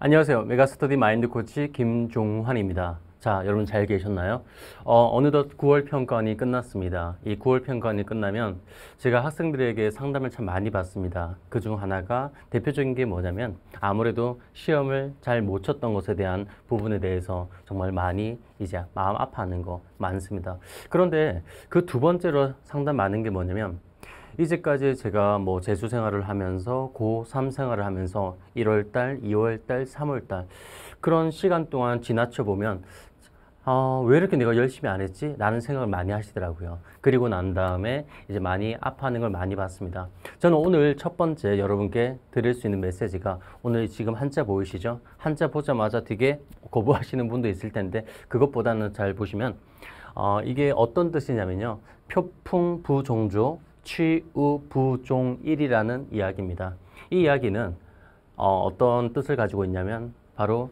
안녕하세요. 메가스터디 마인드 코치 김종환입니다. 자, 여러분 잘 계셨나요? 어, 어 느덧 9월 평가원이 끝났습니다. 이 9월 평가원이 끝나면 제가 학생들에게 상담을 참 많이 받습니다. 그 중 하나가 대표적인 게 뭐냐면 아무래도 시험을 잘 못 쳤던 것에 대한 부분에 대해서 정말 많이 이제 마음 아파하는 거 많습니다. 그런데 그 두 번째로 상담 많은 게 뭐냐면 이제까지 제가 뭐 재수 생활을 하면서 고3 생활을 하면서 1월달, 2월달, 3월달 그런 시간 동안 지나쳐 보면 어, 왜 이렇게 내가 열심히 안 했지? 라는 생각을 많이 하시더라고요. 그리고 난 다음에 이제 많이 아파하는 걸 많이 봤습니다. 저는 오늘 첫 번째 여러분께 드릴 수 있는 메시지가 오늘 지금 한자 보이시죠? 한자 보자마자 되게 거부하시는 분도 있을 텐데 그것보다는 잘 보시면 어, 이게 어떤 뜻이냐면요. 표풍 부종조 취우부종일이라는 이야기입니다. 이 이야기는 어, 떤 뜻을 가지고 있냐면 바로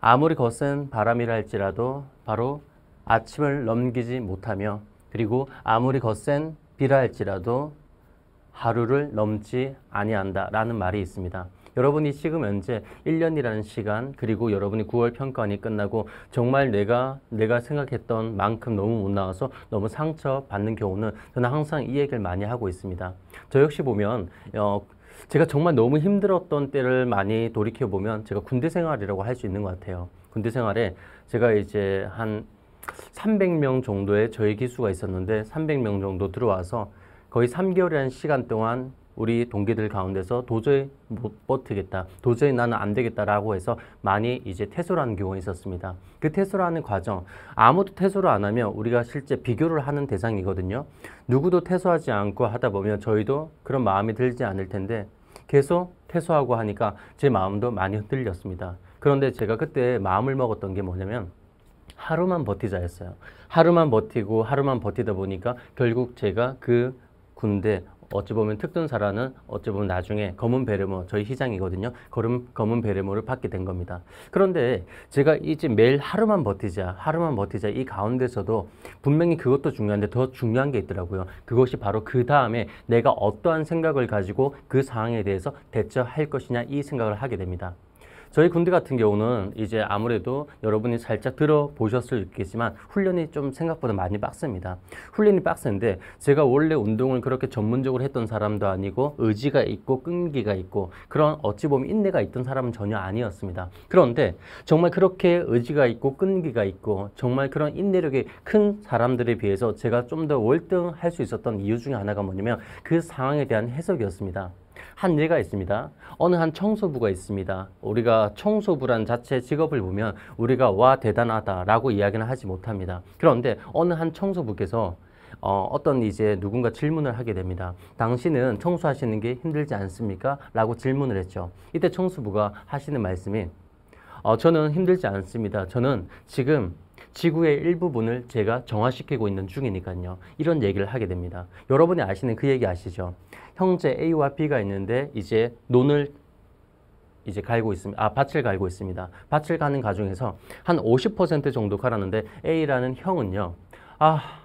아무리 거센 바람이라 할지라도 바로 아침을 넘기지 못하며 그리고 아무리 거센 비라 할지라도 하루를 넘지 아니한다라는 말이 있습니다. 여러분이 지금 현재 1년이라는 시간 그리고 여러분이 9월 평가원이 끝나고 정말 내가 내가 생각했던 만큼 너무 못 나와서 너무 상처받는 경우는 저는 항상 이 얘기를 많이 하고 있습니다. 저 역시 보면 어, 제가 정말 너무 힘들었던 때를 많이 돌이켜보면 제가 군대 생활이라고 할 수 있는 것 같아요. 군대 생활에 제가 이제 한 300명 정도의 저의 기수가 있었는데 300명 정도 들어와서 거의 3개월이라는 시간 동안 우리 동기들 가운데서 도저히 못 버티겠다. 도저히 나는 안 되겠다라고 해서 많이 이제 퇴소를하는 경우가 있었습니다. 그퇴소를하는 과정, 아무도 퇴소를 안 하면 우리가 실제 비교를 하는 대상이거든요. 누구도 퇴소하지 않고 하다 보면 저희도 그런 마음이 들지 않을 텐데 계속 퇴소하고 하니까 제 마음도 많이 흔들렸습니다. 그런데 제가 그때 마음을 먹었던 게 뭐냐면 하루만 버티자였어요. 하루만 버티고 하루만 버티다 보니까 결국 제가 그 군대 어찌 보면 특전사라는 어찌 보면 나중에 검은 베레모 저희 시장이거든요. 거름, 검은 베레모를 받게 된 겁니다. 그런데 제가 이제 매일 하루만 버티자 하루만 버티자 이 가운데서도 분명히 그것도 중요한데 더 중요한 게 있더라고요. 그것이 바로 그 다음에 내가 어떠한 생각을 가지고 그 상황에 대해서 대처할 것이냐 이 생각을 하게 됩니다. 저희 군대 같은 경우는 이제 아무래도 여러분이 살짝 들어보셨을 수 있겠지만 훈련이 좀 생각보다 많이 빡습니다. 훈련이 빡센데 제가 원래 운동을 그렇게 전문적으로 했던 사람도 아니고 의지가 있고 끈기가 있고 그런 어찌 보면 인내가 있던 사람은 전혀 아니었습니다. 그런데 정말 그렇게 의지가 있고 끈기가 있고 정말 그런 인내력이 큰 사람들에 비해서 제가 좀 더 월등할 수 있었던 이유 중에 하나가 뭐냐면 그 상황에 대한 해석이었습니다. 한 예가 있습니다. 어느 한 청소부가 있습니다. 우리가 청소부란 자체 직업을 보면 우리가 와 대단하다라고 이야기는 하지 못합니다. 그런데 어느 한 청소부께서 어, 어떤 이제 누군가 질문을 하게 됩니다. 당신은 청소하시는 게 힘들지 않습니까? 라고 질문을 했죠. 이때 청소부가 하시는 말씀이 어, 저는 힘들지 않습니다. 저는 지금 지구의 일부분을 제가 정화시키고 있는 중이니까요. 이런 얘기를 하게 됩니다. 여러분이 아시는 그 얘기 아시죠? 형제 A와 B가 있는데 이제 논을 이제 갈고 있습니다. 아, 밭을 갈고 있습니다. 밭을 가는 과정에서 한 50% 정도 갈았는데 A라는 형은요. 아,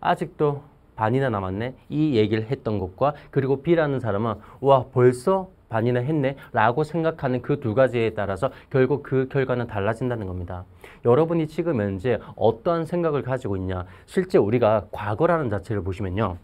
아직도 반이나 남았네. 이 얘기를 했던 것과 그리고 B라는 사람은 와, 벌써 반이나 했네 라고 생각하는 그 두 가지에 따라서 결국 그 결과는 달라진다는 겁니다. 여러분이 지금 현재 어떠한 생각을 가지고 있냐 실제 우리가 과거라는 자체를 보시면요.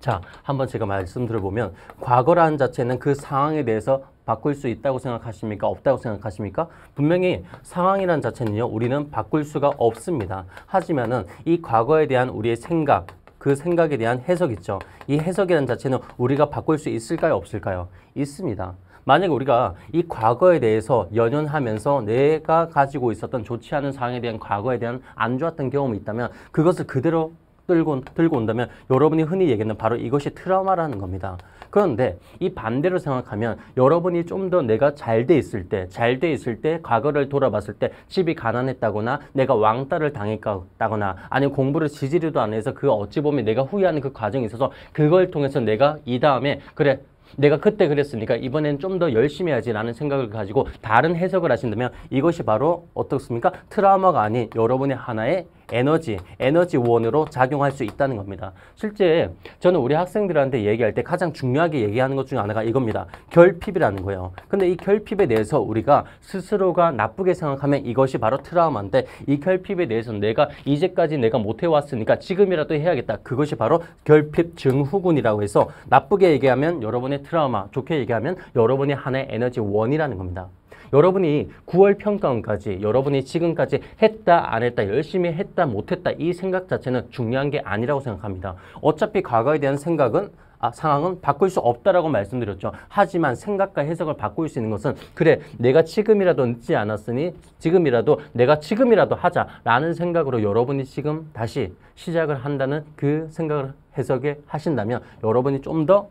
자, 한번 제가 말씀드려보면 과거라는 자체는 그 상황에 대해서 바꿀 수 있다고 생각하십니까? 없다고 생각하십니까? 분명히 상황이란 자체는요. 우리는 바꿀 수가 없습니다. 하지만은 이 과거에 대한 우리의 생각, 그 생각에 대한 해석 있죠. 이 해석이란 자체는 우리가 바꿀 수 있을까요? 없을까요? 있습니다. 만약에 우리가 이 과거에 대해서 연연하면서 내가 가지고 있었던 좋지 않은 상황에 대한 과거에 대한 안 좋았던 경험이 있다면 그것을 그대로 들고, 들고 온다면 여러분이 흔히 얘기하는 바로 이것이 트라우마라는 겁니다. 그런데 이 반대로 생각하면 여러분이 좀 더 내가 잘 돼 있을 때, 잘 돼 있을 때, 과거를 돌아봤을 때 집이 가난했다거나 내가 왕따를 당했다거나 아니면 공부를 지지리도 안 해서 그 어찌 보면 내가 후회하는 그 과정이 있어서 그걸 통해서 내가 이 다음에 그래 내가 그때 그랬으니까 이번엔 좀 더 열심히 해야지라는 생각을 가지고 다른 해석을 하신다면 이것이 바로 어떻습니까? 트라우마가 아닌 여러분의 하나의 에너지, 에너지 원으로 작용할 수 있다는 겁니다. 실제 저는 우리 학생들한테 얘기할 때 가장 중요하게 얘기하는 것중에 하나가 이겁니다. 결핍이라는 거예요. 근데 이 결핍에 대해서 우리가 스스로가 나쁘게 생각하면 이것이 바로 트라우마인데 이 결핍에 대해서 내가 이제까지 내가 못해왔으니까 지금이라도 해야겠다. 그것이 바로 결핍 증후군이라고 해서 나쁘게 얘기하면 여러분의 트라우마, 좋게 얘기하면 여러분의 하나의 에너지 원이라는 겁니다. 여러분이 9월 평가원까지 여러분이 지금까지 했다 안 했다 열심히 했다 못했다 이 생각 자체는 중요한 게 아니라고 생각합니다. 어차피 과거에 대한 생각은 아, 상황은 바꿀 수 없다라고 말씀드렸죠. 하지만 생각과 해석을 바꿀 수 있는 것은 그래 내가 지금이라도 늦지 않았으니 지금이라도 내가 지금이라도 하자라는 생각으로 여러분이 지금 다시 시작을 한다는 그 생각을 해석에 하신다면 여러분이 좀 더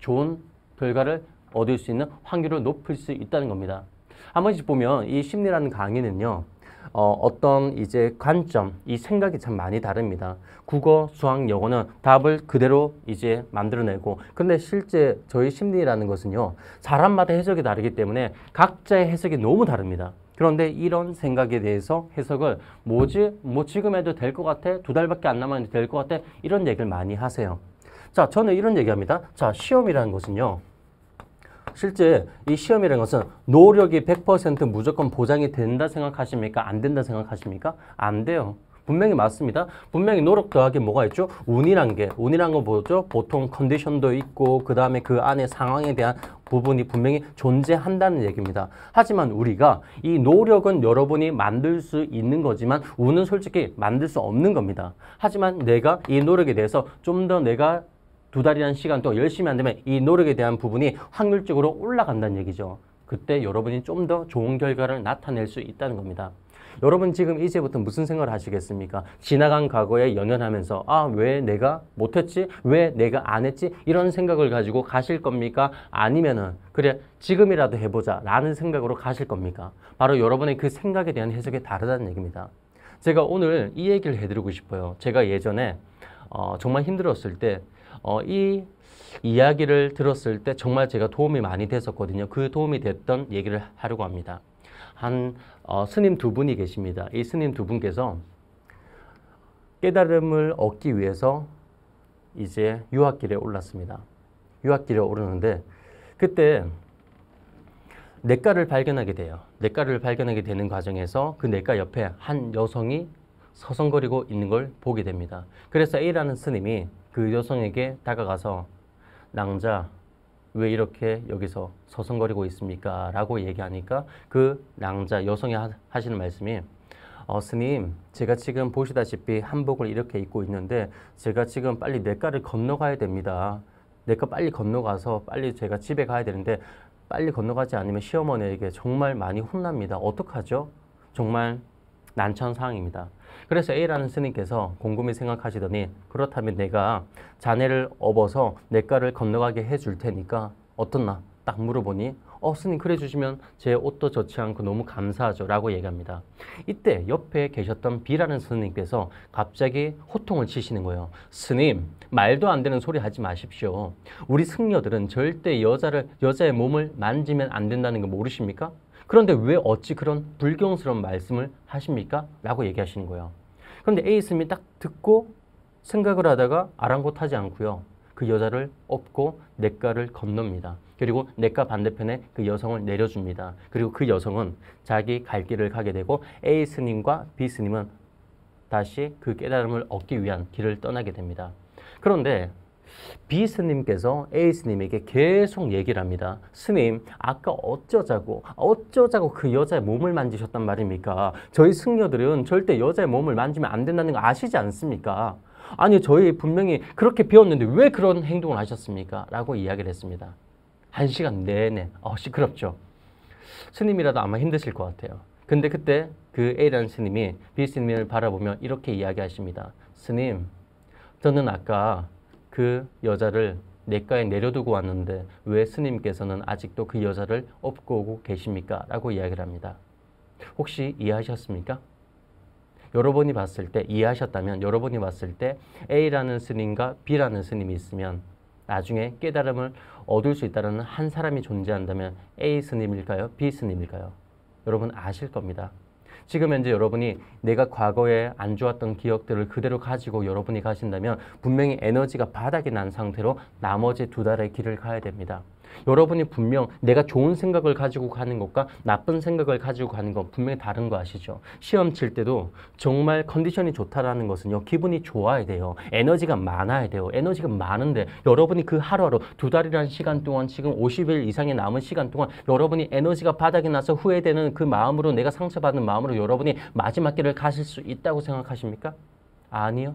좋은 결과를 얻을 수 있는 확률을 높일 수 있다는 겁니다. 한 번씩 보면 이 심리라는 강의는요. 어, 떤 이제 관점, 이 생각이 참 많이 다릅니다. 국어, 수학, 영어는 답을 그대로 이제 만들어내고 근데 실제 저희 심리라는 것은요. 사람마다 해석이 다르기 때문에 각자의 해석이 너무 다릅니다. 그런데 이런 생각에 대해서 해석을 뭐지? 뭐 지금 해도 될 것 같아? 두 달밖에 안 남았는데 될 것 같아? 이런 얘기를 많이 하세요. 자, 저는 이런 얘기합니다. 자, 시험이라는 것은요. 실제 이 시험이라는 것은 노력이 100% 무조건 보장이 된다 생각하십니까? 안 된다 생각하십니까? 안 돼요. 분명히 맞습니다. 분명히 노력 더하기 뭐가 있죠? 운이란 게. 운이란 건 뭐죠? 보통 컨디션도 있고 그 다음에 그 안에 상황에 대한 부분이 분명히 존재한다는 얘기입니다. 하지만 우리가 이 노력은 여러분이 만들 수 있는 거지만 운은 솔직히 만들 수 없는 겁니다. 하지만 내가 이 노력에 대해서 좀 더 내가 두 달이라는 시간 동안 열심히 한다면 이 노력에 대한 부분이 확률적으로 올라간다는 얘기죠. 그때 여러분이 좀 더 좋은 결과를 나타낼 수 있다는 겁니다. 여러분 지금 이제부터 무슨 생각을 하시겠습니까? 지나간 과거에 연연하면서 아 왜 내가 못했지? 왜 내가 안 했지? 이런 생각을 가지고 가실 겁니까? 아니면은 그래 지금이라도 해보자 라는 생각으로 가실 겁니까? 바로 여러분의 그 생각에 대한 해석이 다르다는 얘기입니다. 제가 오늘 이 얘기를 해드리고 싶어요. 제가 예전에 어, 정말 힘들었을 때 어, 이 이야기를 들었을 때 정말 제가 도움이 많이 됐었거든요. 그 도움이 됐던 얘기를 하려고 합니다. 한 어, 스님 두 분이 계십니다. 이 스님 두 분께서 깨달음을 얻기 위해서 이제 유학길에 올랐습니다. 유학길에 오르는데 그때 냇가를 발견하게 돼요. 냇가를 발견하게 되는 과정에서 그 냇가 옆에 한 여성이 서성거리고 있는 걸 보게 됩니다. 그래서 A라는 스님이 그 여성에게 다가가서 낭자 왜 이렇게 여기서 서성거리고 있습니까? 라고 얘기하니까 그 낭자 여성이 하시는 말씀이 어, 스님, 제가 지금 보시다시피 한복을 이렇게 입고 있는데 제가 지금 빨리 내과를 건너가야 됩니다. 내과 빨리 건너가서 빨리 제가 집에 가야 되는데 빨리 건너가지 않으면 시어머니에게 정말 많이 혼납니다. 어떡하죠? 정말 난처한 상황입니다. 그래서 A라는 스님께서 곰곰이 생각하시더니 그렇다면 내가 자네를 업어서 내과를 건너가게 해 줄 테니까 어떻나 딱 물어보니 어 스님 그래 주시면 제 옷도 좋지 않고 너무 감사하죠 라고 얘기합니다. 이때 옆에 계셨던 B라는 스님께서 갑자기 호통을 치시는 거예요. 스님 말도 안 되는 소리 하지 마십시오. 우리 승려들은 절대 여자를 여자의 몸을 만지면 안 된다는 거 모르십니까? 그런데 왜 어찌 그런 불경스러운 말씀을 하십니까? 라고 얘기하시는 거예요. 그런데 A 스님이 딱 듣고 생각을 하다가 아랑곳하지 않고요. 그 여자를 업고 냇가를 건넙니다. 그리고 냇가 반대편에 그 여성을 내려줍니다. 그리고 그 여성은 자기 갈 길을 가게 되고 A 스님과 B 스님은 다시 그 깨달음을 얻기 위한 길을 떠나게 됩니다. 그런데 B 스님께서 A 스님에게 계속 얘기를 합니다. 스님, 아까 어쩌자고, 어쩌자고 그 여자의 몸을 만지셨단 말입니까? 저희 승려들은 절대 여자의 몸을 만지면 안 된다는 거 아시지 않습니까? 아니, 저희 분명히 그렇게 배웠는데 왜 그런 행동을 하셨습니까? 라고 이야기를 했습니다. 한 시간 내내, 어, 시끄럽죠? 스님이라도 아마 힘드실 것 같아요. 근데 그때 그 A라는 스님이 B 스님을 바라보며 이렇게 이야기하십니다. 스님, 저는 아까 그 여자를 내가에 내려두고 왔는데 왜 스님께서는 아직도 그 여자를 업고 오고 계십니까? 라고 이야기를 합니다. 혹시 이해하셨습니까? 여러분이 봤을 때 이해하셨다면 여러분이 봤을 때 A라는 스님과 B라는 스님이 있으면 나중에 깨달음을 얻을 수 있다는 한 사람이 존재한다면 A 스님일까요? B 스님일까요? 여러분 아실 겁니다. 지금 현재 여러분이 내가 과거에 안 좋았던 기억들을 그대로 가지고 여러분이 가신다면 분명히 에너지가 바닥이 난 상태로 나머지 두 달의 길을 가야 됩니다. 여러분이 분명 내가 좋은 생각을 가지고 가는 것과 나쁜 생각을 가지고 가는 건 분명히 다른 거 아시죠? 시험 칠 때도 정말 컨디션이 좋다라는 것은요. 기분이 좋아야 돼요. 에너지가 많아야 돼요. 에너지가 많은데 여러분이 그 하루하루 두 달이라는 시간 동안 지금 50일 이상의 남은 시간 동안 여러분이 에너지가 바닥에 나서 후회되는 그 마음으로 내가 상처받는 마음으로 여러분이 마지막 길을 가실 수 있다고 생각하십니까? 아니요.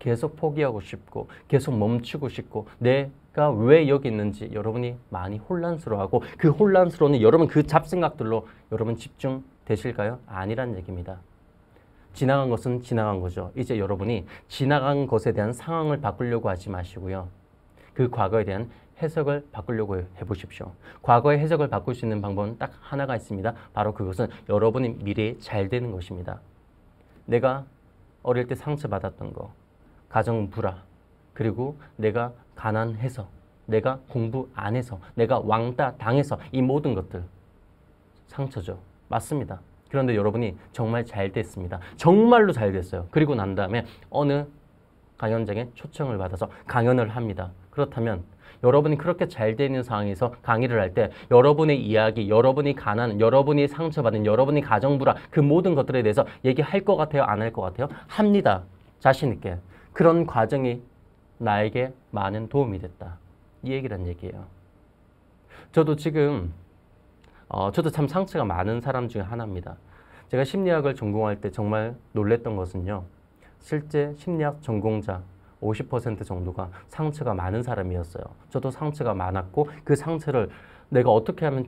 계속 포기하고 싶고 계속 멈추고 싶고 내가 왜 여기 있는지 여러분이 많이 혼란스러워하고 그 혼란스러운 여러분 그 잡생각들로 여러분 집중되실까요? 아니란 얘기입니다. 지나간 것은 지나간 거죠. 이제 여러분이 지나간 것에 대한 상황을 바꾸려고 하지 마시고요. 그 과거에 대한 해석을 바꾸려고 해보십시오. 과거의 해석을 바꿀 수 있는 방법은 딱 하나가 있습니다. 바로 그것은 여러분이 미래에 잘 되는 것입니다. 내가 어릴 때 상처받았던 거, 가정 불화 그리고 내가 가난해서 내가 공부 안 해서 내가 왕따 당해서 이 모든 것들 상처죠. 맞습니다. 그런데 여러분이 정말 잘 됐습니다. 정말로 잘 됐어요. 그리고 난 다음에 어느 강연장에 초청을 받아서 강연을 합니다. 그렇다면 여러분이 그렇게 잘 되는 상황에서 강의를 할 때 여러분의 이야기, 여러분이 가난, 여러분이 상처받은, 여러분이 가정불화 그 모든 것들에 대해서 얘기할 것 같아요? 안 할 것 같아요? 합니다. 자신 있게. 그런 과정이 나에게 많은 도움이 됐다. 이 얘기란 얘기예요. 저도 지금 어, 저도 참 상처가 많은 사람 중에 하나입니다. 제가 심리학을 전공할 때 정말 놀랬던 것은요. 실제 심리학 전공자 50% 정도가 상처가 많은 사람이었어요. 저도 상처가 많았고 그 상처를 내가 어떻게 하면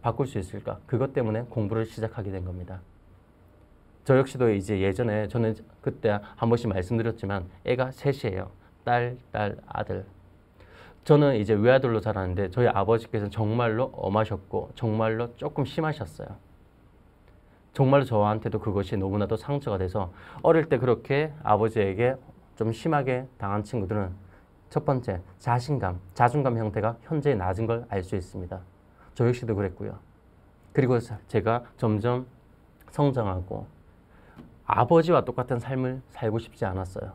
바꿀 수 있을까? 그것 때문에 공부를 시작하게 된 겁니다. 저 역시도 이제 예전에 저는 그때 한 번씩 말씀드렸지만 애가 셋이에요. 딸, 딸, 아들. 저는 이제 외아들로 자랐는데 저희 아버지께서 정말로 엄하셨고 정말로 조금 심하셨어요. 정말로 저한테도 그것이 너무나도 상처가 돼서 어릴 때 그렇게 아버지에게 좀 심하게 당한 친구들은 첫 번째 자신감, 자존감 형태가 현재 낮은 걸 알 수 있습니다. 저 역시도 그랬고요. 그리고 제가 점점 성장하고 아버지와 똑같은 삶을 살고 싶지 않았어요.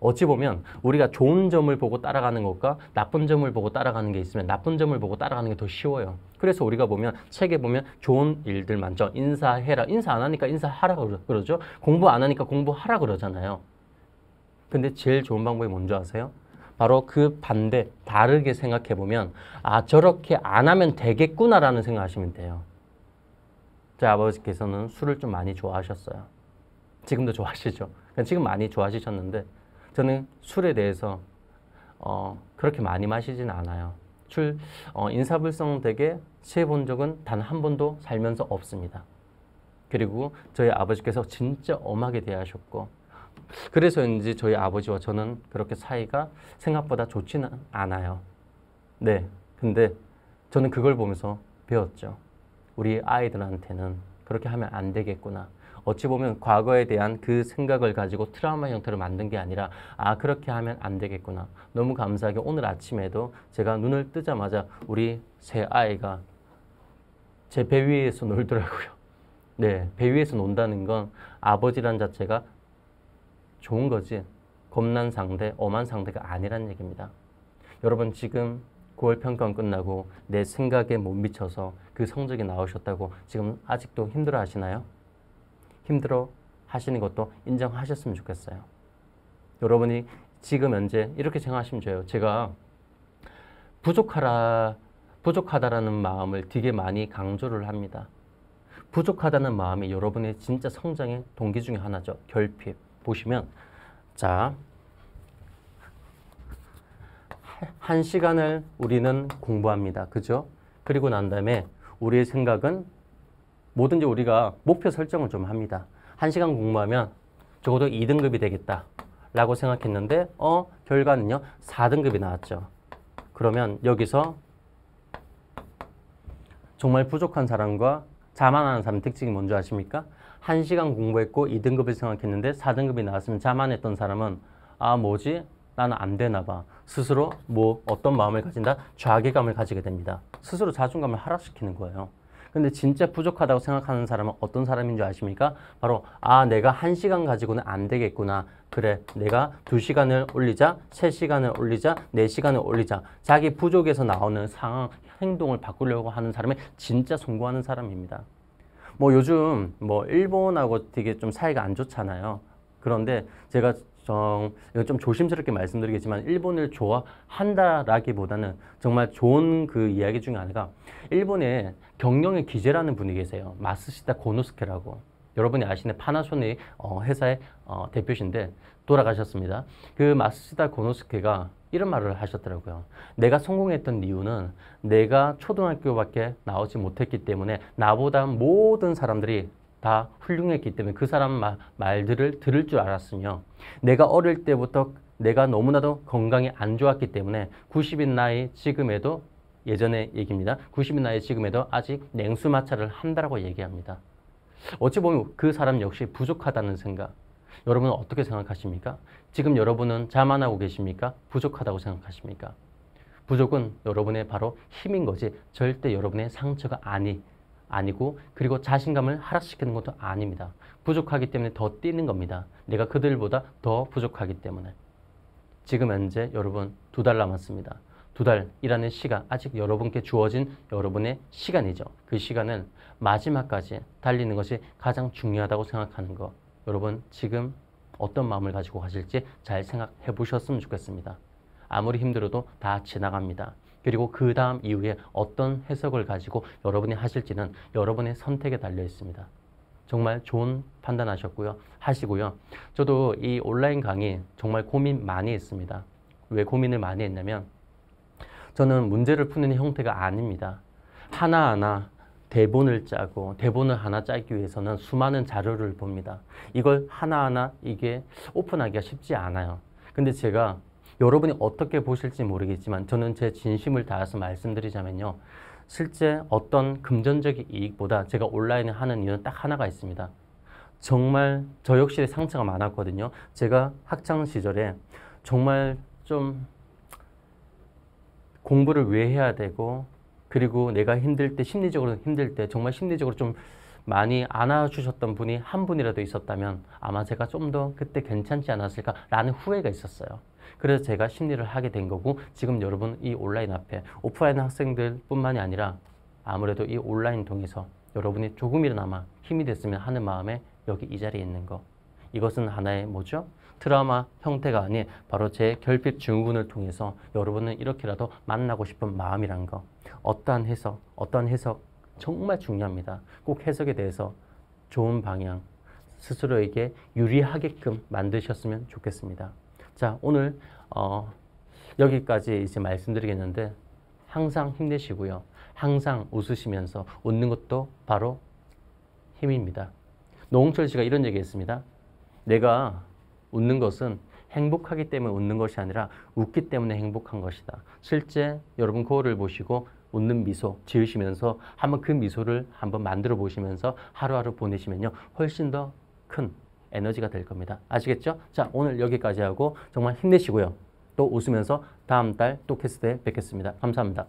어찌 보면 우리가 좋은 점을 보고 따라가는 것과 나쁜 점을 보고 따라가는 게 있으면 나쁜 점을 보고 따라가는 게 더 쉬워요. 그래서 우리가 보면 책에 보면 좋은 일들 많죠. 인사해라. 인사 안 하니까 인사하라 그러죠. 공부 안 하니까 공부하라 그러잖아요. 근데 제일 좋은 방법이 뭔지 아세요? 바로 그 반대, 다르게 생각해 보면 아 저렇게 안 하면 되겠구나라는 생각하시면 돼요. 제 아버지께서는 술을 좀 많이 좋아하셨어요. 지금도 좋아하시죠. 지금 많이 좋아하셨는데 저는 술에 대해서 어, 그렇게 많이 마시진 않아요. 술 어, 인사불성 되게 취해 본 적은 단 한 번도 살면서 없습니다. 그리고 저희 아버지께서 진짜 엄하게 대하셨고 그래서인지 저희 아버지와 저는 그렇게 사이가 생각보다 좋지는 않아요. 네. 근데 저는 그걸 보면서 배웠죠. 우리 아이들한테는 그렇게 하면 안 되겠구나. 어찌 보면 과거에 대한 그 생각을 가지고 트라우마 형태로 만든 게 아니라 아 그렇게 하면 안 되겠구나. 너무 감사하게 오늘 아침에도 제가 눈을 뜨자마자 우리 새 아이가 제 배 위에서 놀더라고요. 네, 배 위에서 논다는 건 아버지란 자체가 좋은 거지 겁난 상대, 엄한 상대가 아니란 얘기입니다. 여러분 지금 9월 평가원 끝나고 내 생각에 못 미쳐서 그 성적이 나오셨다고 지금 아직도 힘들어 하시나요? 힘들어 하시는 것도 인정하셨으면 좋겠어요. 여러분이 지금 현재 이렇게 생각하시면 돼요. 제가 부족하라, 부족하다라는 마음을 되게 많이 강조를 합니다. 부족하다는 마음이 여러분의 진짜 성장의 동기 중에 하나죠. 결핍. 보시면, 자, 한 시간을 우리는 공부합니다. 그죠? 그리고 난 다음에 우리의 생각은 뭐든지 우리가 목표 설정을 좀 합니다. 한 시간 공부하면 적어도 2등급이 되겠다. 라고 생각했는데 어 결과는요 4등급이 나왔죠. 그러면 여기서 정말 부족한 사람과 자만하는 사람 특징이 뭔지 아십니까? 한시간 공부했고 2등급을 생각했는데 4등급이 나왔으면 자만했던 사람은 아 뭐지? 나는 안 되나 봐. 스스로 뭐 어떤 마음을 가진다? 좌괴감을 가지게 됩니다. 스스로 자존감을 하락시키는 거예요. 근데 진짜 부족하다고 생각하는 사람은 어떤 사람인 줄 아십니까? 바로 아 내가 한시간 가지고는 안 되겠구나. 그래 내가 두시간을 올리자, 세시간을 올리자, 네시간을 올리자. 자기 부족에서 나오는 상황, 행동을 바꾸려고 하는 사람이 진짜 송구하는 사람입니다. 뭐 요즘 뭐 일본하고 되게 좀 사이가 안 좋잖아요. 그런데 제가 정, 이건 좀 조심스럽게 말씀드리겠지만 일본을 좋아한다라기보다는 정말 좋은 그 이야기 중에 하나가 일본에 경영의 기재라는 분이 계세요. 마스시다 고노스케라고. 여러분이 아시는 파나소닉 어, 회사의 어, 대표신데 돌아가셨습니다. 그 마스시다 고노스케가 이런 말을 하셨더라고요. 내가 성공했던 이유는 내가 초등학교밖에 나오지 못했기 때문에 나보다 모든 사람들이 다 훌륭했기 때문에 그 사람 마, 말들을 들을 줄 알았으며 내가 어릴 때부터 내가 너무나도 건강이 안 좋았기 때문에 90인 나이 지금에도 예전의 얘기입니다. 90인 나이 지금에도 아직 냉수마찰을 한다라고 얘기합니다. 어찌 보면 그 사람 역시 부족하다는 생각. 여러분은 어떻게 생각하십니까? 지금 여러분은 자만하고 계십니까? 부족하다고 생각하십니까? 부족은 여러분의 바로 힘인 거지 절대 여러분의 상처가 아니 아니고 그리고 자신감을 하락시키는 것도 아닙니다. 부족하기 때문에 더 뛰는 겁니다. 내가 그들보다 더 부족하기 때문에. 지금 현재 여러분 두 달 남았습니다. 두 달이라는 시간, 아직 여러분께 주어진 여러분의 시간이죠. 그 시간을 마지막까지 달리는 것이 가장 중요하다고 생각하는 것. 여러분 지금 어떤 마음을 가지고 가실지 잘 생각해 보셨으면 좋겠습니다. 아무리 힘들어도 다 지나갑니다. 그리고 그 다음 이후에 어떤 해석을 가지고 여러분이 하실지는 여러분의 선택에 달려 있습니다. 정말 좋은 판단하셨고요. 하시고요. 저도 이 온라인 강의 정말 고민 많이 했습니다. 왜 고민을 많이 했냐면 저는 문제를 푸는 형태가 아닙니다. 하나하나 대본을 짜고 대본을 하나 짜기 위해서는 수많은 자료를 봅니다. 이걸 하나하나 이게 오픈하기가 쉽지 않아요. 근데 제가 여러분이 어떻게 보실지 모르겠지만 저는 제 진심을 다해서 말씀드리자면요. 실제 어떤 금전적인 이익보다 제가 온라인을 하는 이유는 딱 하나가 있습니다. 정말 저 역시 상처가 많았거든요. 제가 학창 시절에 정말 좀 공부를 왜 해야 되고 그리고 내가 힘들 때 심리적으로 힘들 때 정말 심리적으로 좀 많이 안아주셨던 분이 한 분이라도 있었다면 아마 제가 좀 더 그때 괜찮지 않았을까라는 후회가 있었어요. 그래서 제가 심리를 하게 된 거고 지금 여러분 이 온라인 앞에 오프라인 학생들 뿐만이 아니라 아무래도 이 온라인 통해서 여러분이 조금이나마 힘이 됐으면 하는 마음에 여기 이 자리에 있는 거 이것은 하나의 뭐죠? 트라우마 형태가 아닌 바로 제 결핍 증후군을 통해서 여러분은 이렇게라도 만나고 싶은 마음이란 거 어떠한 해석, 어떠한 해석 정말 중요합니다. 꼭 해석에 대해서 좋은 방향, 스스로에게 유리하게끔 만드셨으면 좋겠습니다. 자, 오늘 어, 여기까지 이제 말씀드리겠는데 항상 힘내시고요. 항상 웃으시면서 웃는 것도 바로 힘입니다. 노홍철 씨가 이런 얘기 했습니다. 내가 웃는 것은 행복하기 때문에 웃는 것이 아니라 웃기 때문에 행복한 것이다. 실제 여러분 거울을 보시고 웃는 미소 지으시면서 한번 그 미소를 한번 만들어 보시면서 하루하루 보내시면요. 훨씬 더 큰 에너지가 될 겁니다. 아시겠죠? 자, 오늘 여기까지 하고 정말 힘내시고요. 또 웃으면서 다음 달 또 캐스트에 뵙겠습니다. 감사합니다.